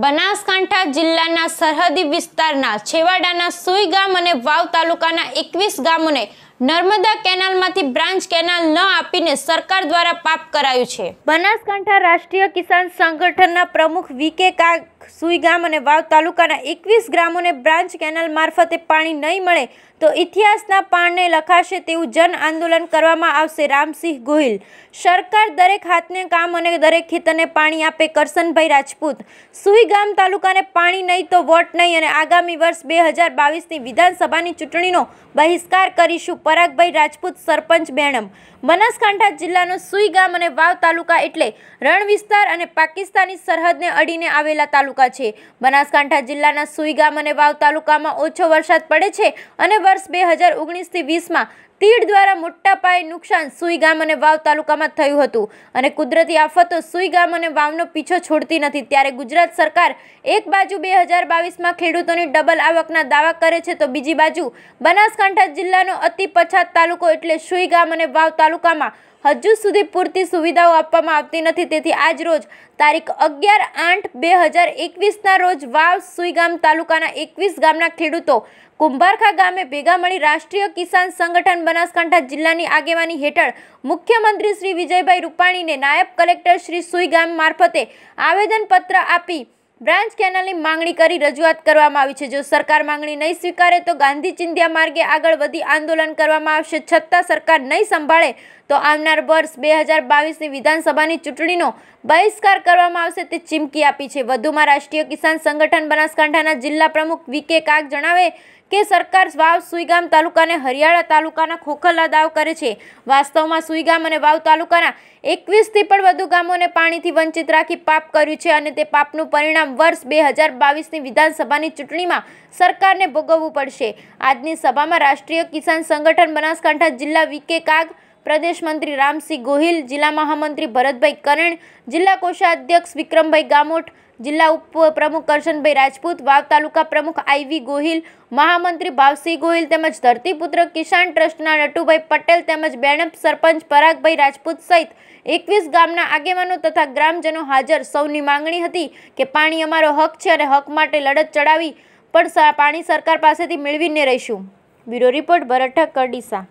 બનાસકાંઠા જિલ્લાના સરહદી વિસ્તારના છેવાડાના સુઈ ગામ અને વાવ તાલુકાના એકવીસ ગામોને નર્મદા કેનાલમાંથી બ્રાન્ચ કેનાલ ન આપીને સરકાર દ્વારા પાપ કરાયું છે બનાસકાંઠા રાષ્ટ્રીય કિસાન સંગઠનના પ્રમુખ વીકે કાગ સુઈગામ અને વાવ તાલુકાના એકવીસ ગ્રામોને બ્રાન્ચ કેનાલ મારફતે પાણી નહીં મળે તો ઇતિહાસના પાણને લખાશે તેવું જન આંદોલન કરવામાં આવશે રામસિંહ ગોહિલ સરકાર દરેક હાથને કામ અને દરેક ખેતરને પાણી આપે કરશનભાઈ રાજપૂત સુઈગામ તાલુકાને પાણી નહીં તો વોટ નહીં અને આગામી વર્ષ બે હજાર બાવીસની વિધાનસભાની ચૂંટણીનો બહિષ્કાર કરીશું પરાગભાઈ રાજપૂત સરપંચ બેણમ બનાસકાંઠા જિલ્લાનો સુઈગામ અને વાવ તાલુકા એટલે રણ વિસ્તાર અને પાકિસ્તાની સરહદને અડીને આવેલા તાલુકા છે બનાસકાંઠા જિલ્લાના સુઈગામ અને વાવ તાલુકામાં ઓછો વરસાદ પડે છે અને વર્ષ બે હજાર ઓગણીસથી વીસમાં તીડ દ્વારા મોટા પાયે નુકસાન સુઈગામ અને વાવ તાલુકામાં થયું હતું અને કુદરતી આફતો સુઈગામ અને વાવનો પીછો છોડતી નથી ત્યારે ગુજરાત સરકાર એક બાજુ બે હજાર બાવીસમાં ખેડૂતોની ડબલ આવકના દાવા કરે છે તો બીજી બાજુ બનાસકાંઠા જિલ્લાનો અતિ પછાત તાલુકો એટલે સુઈ ગામ અને વાવ તાલુકામાં હજુ સુધી પૂરતી સુવિધાઓ આપવામાં આવતી નથી તેથી આજ રોજ તારીખ અગિયાર આઠ બે હજાર એકવીસના રોજ વાવ સુઈગામ તાલુકાના એકવીસ ગામના ખેડૂતો કુંભારખા ગામે ભેગા મળી રાષ્ટ્રીય કિસાન સંગઠન બનાસકાંઠા જિલ્લાની આગેવાની હેઠળ મુખ્યમંત્રી શ્રી વિજયભાઈ રૂપાણીને નાયબ કલેક્ટર શ્રી સુઈગામ મારફતે આવેદનપત્ર આપી બ્રાન્ચ કેનાલની માંગણી કરી રજૂઆત કરવામાં આવી છે જો સરકાર માંગણી નહીં સ્વીકારે તો ગાંધી ચિંધ્યા માર્ગે આગળ વધી આંદોલન કરવામાં આવશે છતાં સરકાર નહીં સંભાળે તો આવનાર વર્ષ બે હજાર બાવીસની વિધાનસભાની ચૂંટણીનો બહિષ્કાર કરવામાં આવશે તે ચીમકી આપી છે વધુમાં રાષ્ટ્રીય કિસાન સંગઠન બનાસકાંઠાના જિલ્લા પ્રમુખ વી કાગ જણાવે કે સરકાર વાવ સુઈગામ તાલુકાને હરિયાળા તાલુકાના ખોખલા દાવ કરે છે વાસ્તવમાં સુઈગામ અને વાવ તાલુકાના એકવીસથી પણ વધુ ગામોને પાણીથી વંચિત રાખી પાપ કર્યું છે અને તે પાપનું પરિણામ વર્ષ બે હજાર બાવીસની વિધાનસભાની ચૂંટણીમાં સરકારને ભોગવવું પડશે આજની સભામાં રાષ્ટ્રીય કિસાન સંગઠન બનાસકાંઠા જિલ્લા વિકે કાગ પ્રદેશ મંત્રી રામસિંહ ગોહિલ જિલ્લા મહામંત્રી ભરતભાઈ કરણ જિલ્લા કોષાધ્યક્ષ વિક્રમભાઈ ગામોટ જિલ્લા ઉપપ્રમુખ કરશનભાઈ રાજપૂત વાવ તાલુકા પ્રમુખ આઈવી ગોહિલ મહામંત્રી ભાવસિંહ ગોહિલ તેમજ ધરતીપુત્ર કિસાન ટ્રસ્ટના નટુભાઈ પટેલ તેમજ બેણપ સરપંચ પરાગભાઈ રાજપૂત સહિત એકવીસ ગામના આગેવાનો તથા ગ્રામજનો હાજર સૌની માંગણી હતી કે પાણી અમારો હક છે અને હક માટે લડત ચડાવી પણ પાણી સરકાર પાસેથી મેળવીને રહીશું બ્યુરો રિપોર્ટ ભરઠક કરડીસા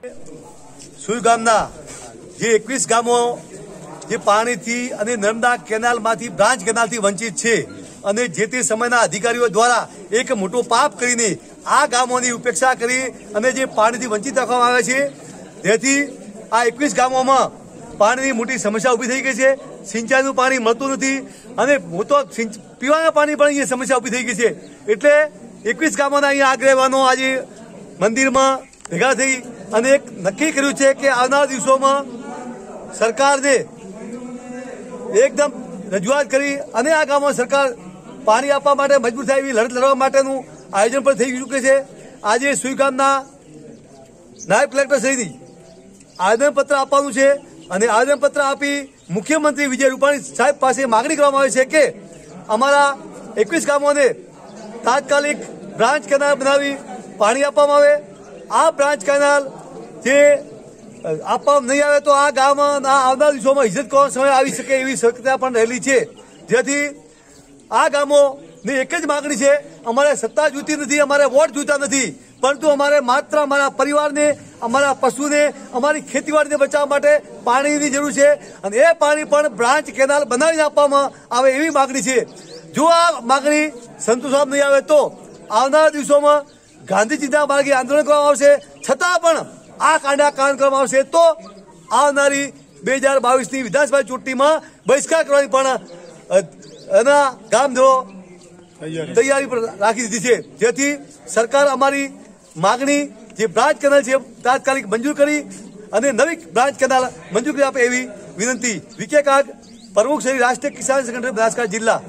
સુઈ ગામના જે એકવીસ ગામો જે પાણીથી અને નર્મદા કેનાલમાંથી બ્રાન્ચ કેનાલથી વંચિત છે અને જે તે સમયના અધિકારીઓ દ્વારા એક મોટો પાપ કરીને આ ગામોની ઉપેક્ષા કરી અને જે પાણીથી વંચિત રાખવામાં આવે છે જેથી આ એકવીસ ગામોમાં પાણીની મોટી સમસ્યા ઊભી થઈ ગઈ છે સિંચાઈનું પાણી મળતું નથી અને મોટો પીવાના પાણી પણ અહીંયા સમસ્યા ઊભી થઈ ગઈ છે એટલે એકવીસ ગામોના અહીંયા આગેવાનો આજે મંદિરમાં ભેગા થઈ અને એક નક્કી કર્યું છે કે આવનાર દિવસોમાં સરકારને એકદમ રજૂઆત કરી અને આ ગામમાં સરકાર પાણી આપવા માટે મજબૂર થાય એવી લડત લડવા માટેનું આયોજન પણ થઈ ચૂકે છે આજે સુઈગામના નાયબ કલેક્ટર સહિતની આવેદનપત્ર આપવાનું છે અને આવેદનપત્ર આપી મુખ્યમંત્રી વિજય રૂપાણી સાહેબ પાસે માગણી કરવામાં આવી છે કે અમારા એકવીસ ગામોને તાત્કાલિક બ્રાન્ચ કેનાલ બનાવી પાણી આપવામાં આવે આ બ્રાન્ચ કેનાલ જે આપવામાં નહીં આવે તો આ ગામમાં આ આવનાર દિવસોમાં ઇજ્જત કોણ સમય આવી શકે એવી શક્યતા પણ રહેલી છે જેથી આ ગામોની એક જ માગણી છે અમારે સત્તા જોતી નથી અમારે વોટ જોતા નથી પરંતુ અમારે માત્ર અમારા પરિવારને અમારા પશુને અમારી ખેતીવાડીને બચાવવા માટે પાણીની જરૂર છે અને એ પાણી પણ બ્રાન્ચ કેનાલ બનાવીને આપવામાં આવે એવી માગણી છે જો આ માગણી સંતોષામ નહીં આવે તો આવનારા દિવસોમાં ગાંધીજીના માર્ગે આંદોલન કરવામાં આવશે છતાં પણ આ કાંડા કાન કરવામાં આવશે તો આવનારી બે હજાર બાવીસની વિધાનસભા ચૂંટણીમાં બહિષ્કાર કરવાની પણ એના કામધો તૈયારી પર રાખી દીધી છે જેથી સરકાર અમારી માગણી જે બ્રાન્ચ કેનાલ છે તાત્કાલિક મંજૂર કરી અને નવી બ્રાન્ચ કેનાલ મંજૂર કરી આપે એવી વિનંતી વિકે કાગ પ્રમુખ શ્રી રાષ્ટ્રીય કિસાન સંગઠન બનાસકાંઠા જિલ્લા